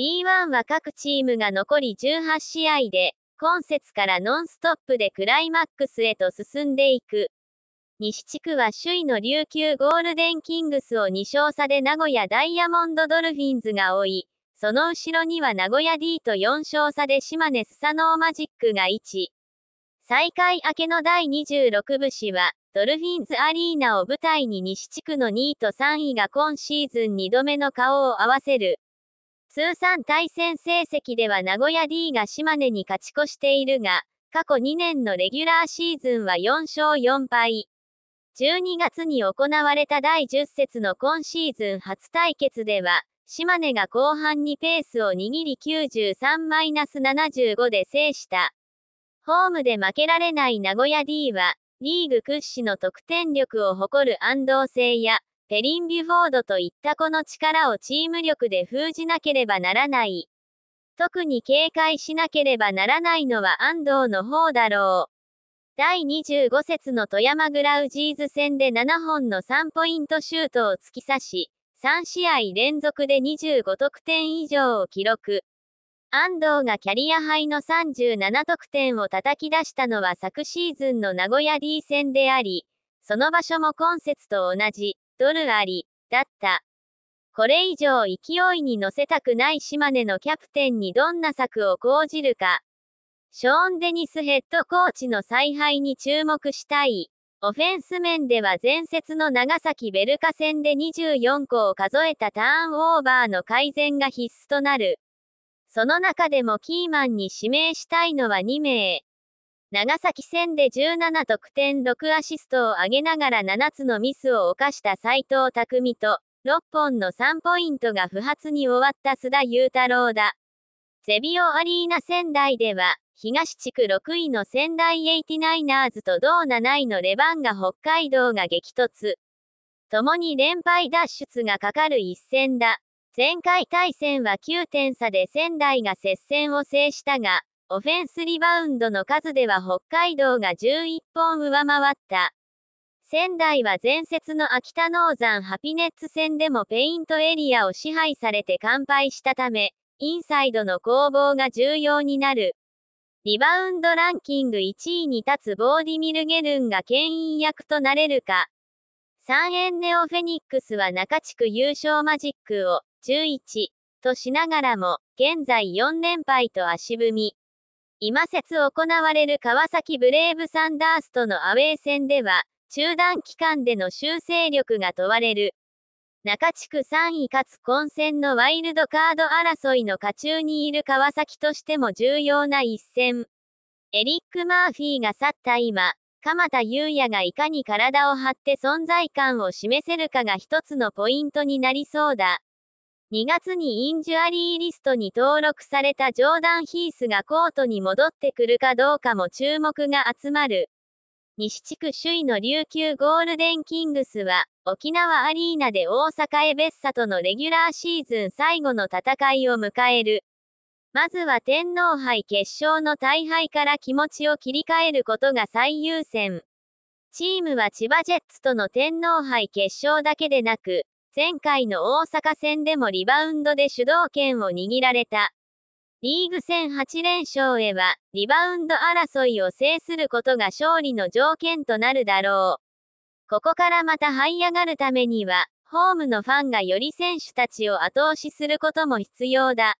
D1 は各チームが残り18試合で、今節からノンストップでクライマックスへと進んでいく。西地区は首位の琉球ゴールデンキングスを2勝差で名古屋ダイヤモンドドルフィンズが追い、その後ろには名古屋 D と4勝差で島根スサノーマジックが1。再開明けの第26部は、ドルフィンズアリーナを舞台に西地区の2位と3位が今シーズン2度目の顔を合わせる。通算対戦成績では名古屋 D が島根に勝ち越しているが、過去2年のレギュラーシーズンは4勝4敗。12月に行われた第10節の今シーズン初対決では、島根が後半にペースを握り93-75で制した。ホームで負けられない名古屋 D は、リーグ屈指の得点力を誇る安藤製や、ペリン・ビュフォードといったこの力をチーム力で封じなければならない。特に警戒しなければならないのは安藤の方だろう。第25節の富山グラウジーズ戦で7本の3ポイントシュートを突き刺し、3試合連続で25得点以上を記録。安藤がキャリアハイの37得点を叩き出したのは昨シーズンの名古屋 D 戦であり、その場所も今節と同じ、ドルあり、だった。これ以上勢いに乗せたくない島根のキャプテンにどんな策を講じるか。ショーン・デニスヘッドコーチの采配に注目したい。オフェンス面では前節の長崎ベルカ戦で24個を数えたターンオーバーの改善が必須となる。その中でもキーマンに指名したいのは2名。長崎戦で17得点6アシストを挙げながら7つのミスを犯した斎藤匠と、6本の3ポイントが不発に終わった須田雄太郎だ。ゼビオアリーナ仙台では、東地区6位の仙台 89ers と同7位のレバンガ北海道が激突。共に連敗脱出がかかる一戦だ。前回対戦は9点差で仙台が接戦を制したが、オフェンスリバウンドの数では北海道が11本上回った。仙台は前節の秋田農山ハピネッツ戦でもペイントエリアを支配されて完敗したため、インサイドの攻防が重要になる。リバウンドランキング1位に立つボーディミル・ゲルンが牽引役となれるか。3円ネオ・フェニックスは中地区優勝マジックを11としながらも、現在4連敗と足踏み。今節行われる川崎ブレイブサンダースとのアウェー戦では、中断期間での修正力が問われる。中地区3位かつ混戦のワイルドカード争いの下中にいる川崎としても重要な一戦。エリック・マーフィーが去った今、鎌田優也がいかに体を張って存在感を示せるかが一つのポイントになりそうだ。2月にインジュアリーリストに登録されたジョーダン・ヒースがコートに戻ってくるかどうかも注目が集まる。西地区首位の琉球ゴールデンキングスは、沖縄アリーナで大阪へベッサとのレギュラーシーズン最後の戦いを迎える。まずは天皇杯決勝の大敗から気持ちを切り替えることが最優先。チームは千葉ジェッツとの天皇杯決勝だけでなく、前回の大阪戦でもリバウンドで主導権を握られた。リーグ戦8連勝へは、リバウンド争いを制することが勝利の条件となるだろう。ここからまた這い上がるためには、ホームのファンがより選手たちを後押しすることも必要だ。